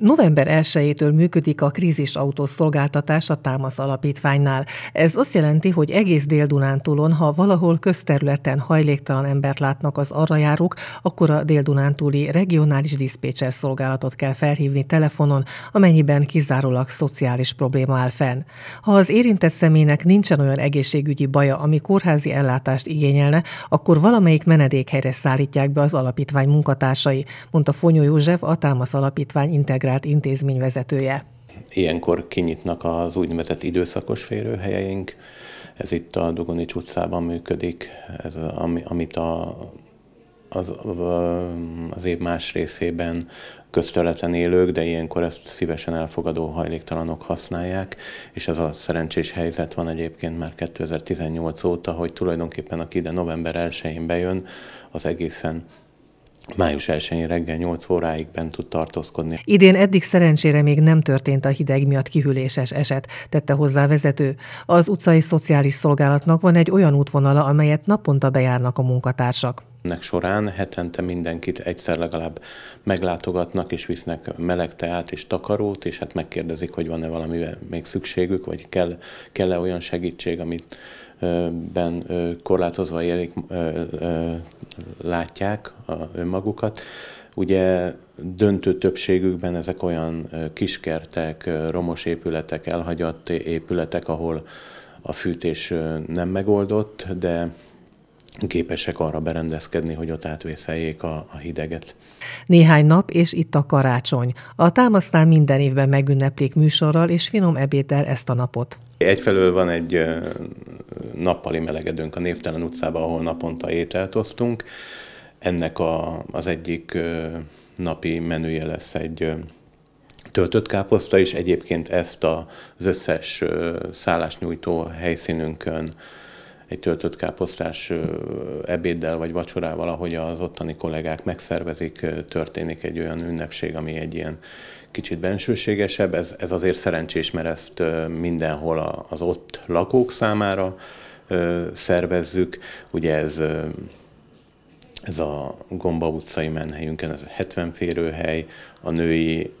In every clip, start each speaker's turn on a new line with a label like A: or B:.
A: November 1-től működik a krízis autószolgáltatás a Támasz Alapítványnál. Ez azt jelenti, hogy egész Dél-Dunántúlon, ha valahol közterületen hajléktalan embert látnak az arra járók, akkor a Dél-Dunántúli regionális diszpécser szolgálatot kell felhívni telefonon, amennyiben kizárólag szociális probléma áll fenn. Ha az érintett személynek nincsen olyan egészségügyi baja, ami kórházi ellátást igényelne, akkor valamelyik menedékhelyre szállítják be az alapítvány munkatársai, mondta Fonyó József, a Támasz Alapítvány integrációs integrált intézmény vezetője.
B: Ilyenkor kinyitnak az úgynevezett időszakos férőhelyeink. Ez itt a Dugonics utcában működik, ez ami, amit a, az, az év más részében közterületen élők, de ilyenkor ezt szívesen elfogadó hajléktalanok használják, és ez a szerencsés helyzet van egyébként már 2018 óta, hogy tulajdonképpen aki ide november 1-én bejön, az egészen Május 1 reggel 8 óráig bent tud tartózkodni.
A: Idén eddig szerencsére még nem történt a hideg miatt kihűléses eset, tette hozzá vezető. Az utcai szociális szolgálatnak van egy olyan útvonala, amelyet naponta bejárnak a munkatársak.
B: Ennek során hetente mindenkit egyszer legalább meglátogatnak, és visznek meleg teát és takarót, és hát megkérdezik, hogy van-e valami még szükségük, vagy kell, kell-e olyan segítség, amit ben korlátozva élik, látják önmagukat. Ugye döntő többségükben ezek olyan kiskertek, romos épületek, elhagyott épületek, ahol a fűtés nem megoldott, de képesek arra berendezkedni, hogy ott átvészeljék a, a hideget.
A: Néhány nap, és itt a karácsony. A támasztán minden évben megünneplik műsorral és finom ebéddel ezt a napot.
B: Egyfelől van egy nappali melegedőnk a Névtelen utcában, ahol naponta ételt osztunk. Ennek a, az egyik napi menüje lesz egy töltött káposzta, és egyébként ezt az összes szállásnyújtó helyszínünkön egy töltött káposztás ebéddel vagy vacsorával, ahogy az ottani kollégák megszervezik, történik egy olyan ünnepség, ami egy ilyen kicsit bensőségesebb. Ez, ez azért szerencsés, mert ezt mindenhol az ott lakók számára szervezzük. Ugye ez ez a Gomba utcai menhelyünkön, ez 70 férőhely, a női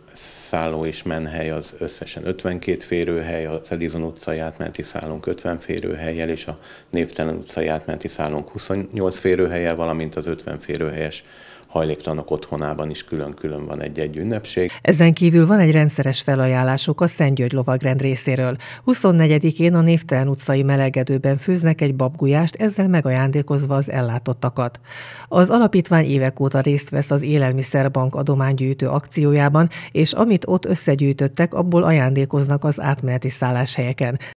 B: szálló és menhely az összesen 52 férőhely, az Edison utcai átmeneti szállónk 50 férőhelyel és a Névtelen utcai átmeneti szállónk 28 férőhelyel, valamint az 50 férőhelyes hajléktalanok otthonában is külön-külön van egy-egy ünnepség.
A: Ezen kívül van egy rendszeres felajánlásuk a György lovagrend részéről. 24-én a Névtelen utcai melegedőben főznek egy babgulyást, ezzel megajándékozva az ellátottakat. Az alapítvány évek óta részt vesz az Élelmiszerbank adománygyűjtő akciójában, és amit ott összegyűjtöttek, abból ajándékoznak az átmeneti szálláshelyeken.